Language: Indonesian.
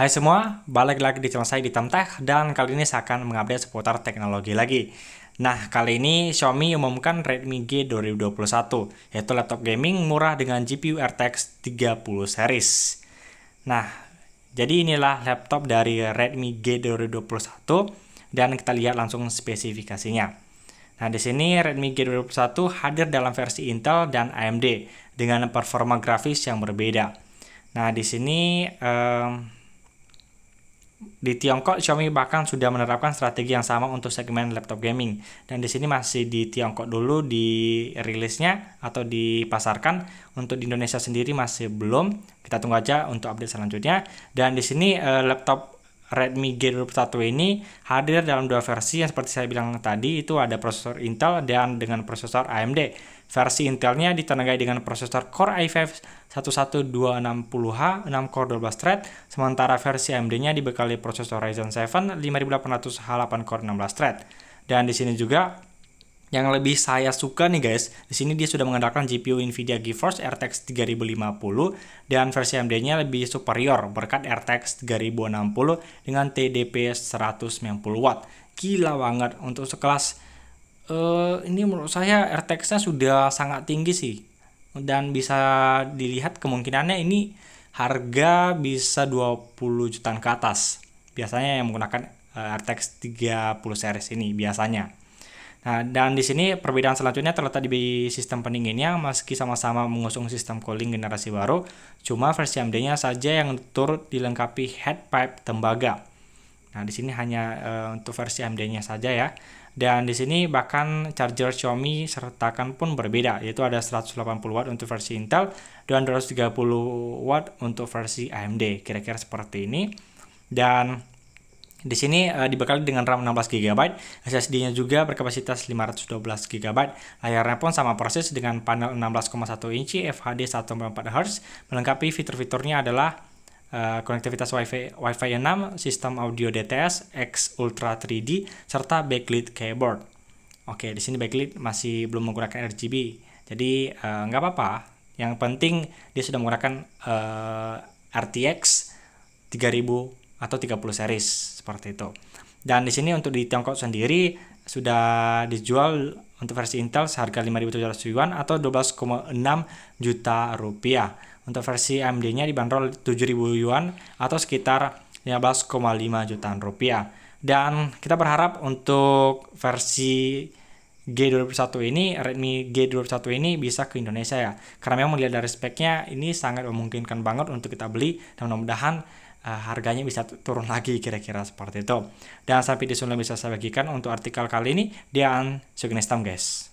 Hai semua, balik lagi di channel saya di Temtech dan kali ini saya akan mengupdate seputar teknologi lagi. Nah, kali ini Xiaomi umumkan Redmi G 2021, yaitu laptop gaming murah dengan GPU RTX 30 series. Nah, jadi inilah laptop dari Redmi G 2021 dan kita lihat langsung spesifikasinya. Nah, di sini Redmi g 2021 hadir dalam versi Intel dan AMD dengan performa grafis yang berbeda. Nah, di sini um, di Tiongkok, Xiaomi bahkan sudah menerapkan strategi yang sama untuk segmen laptop gaming. Dan di sini masih di Tiongkok dulu di rilisnya atau dipasarkan. Untuk di Indonesia sendiri masih belum. Kita tunggu aja untuk update selanjutnya. Dan di sini eh, laptop Redmi G21 ini hadir dalam dua versi yang seperti saya bilang tadi itu ada prosesor Intel dan dengan prosesor AMD. Versi Intelnya ditenagai dengan prosesor Core i5 11260H 6 core 12 thread, sementara versi AMD-nya dibekali prosesor Ryzen 7 5800H 8 core 16 thread. Dan di sini juga yang lebih saya suka nih guys, di sini dia sudah mengandalkan GPU Nvidia GeForce RTX 3050 dan versi AMD-nya lebih superior berkat RTX 3060 dengan TDP 190 watt, Gila banget untuk sekelas uh, ini menurut saya RTX-nya sudah sangat tinggi sih. Dan bisa dilihat kemungkinannya ini harga bisa 20 jutaan ke atas. Biasanya yang menggunakan eh, RTX 30 series ini biasanya. Nah, dan di sini perbedaan selanjutnya terletak di sistem pendinginnya, meski sama-sama mengusung sistem cooling generasi baru, cuma versi AMD-nya saja yang turut dilengkapi head pipe tembaga. Nah, di sini hanya e, untuk versi AMD-nya saja ya. Dan di sini bahkan charger Xiaomi sertakan pun berbeda, yaitu ada 180 watt untuk versi Intel dan 230 watt untuk versi AMD. Kira-kira seperti ini. Dan di sini uh, dibekali dengan RAM 16GB, SSD-nya juga berkapasitas 512GB. Layarnya pun sama proses dengan panel 16,1 inci FHD 1.4Hz. Melengkapi fitur-fiturnya adalah uh, konektivitas WiFi WiFi 6, sistem audio DTS, X Ultra 3D, serta backlit keyboard. Oke, di sini backlit masih belum menggunakan RGB. Jadi uh, nggak apa-apa. Yang penting dia sudah menggunakan uh, RTX 3000 atau 30 series seperti itu. Dan di sini untuk di Tiongkok sendiri sudah dijual untuk versi Intel seharga 5.700 yuan atau 12,6 juta rupiah. Untuk versi AMD-nya dibanderol 7.000 yuan atau sekitar 15,5 jutaan rupiah. Dan kita berharap untuk versi G21 ini, Redmi G21 ini bisa ke Indonesia ya. Karena memang melihat dari speknya ini sangat memungkinkan banget untuk kita beli dan mudah-mudahan uh, harganya bisa turun lagi kira-kira seperti itu. Dan sampai di sini bisa saya bagikan untuk artikel kali ini Dian unsugnistam guys.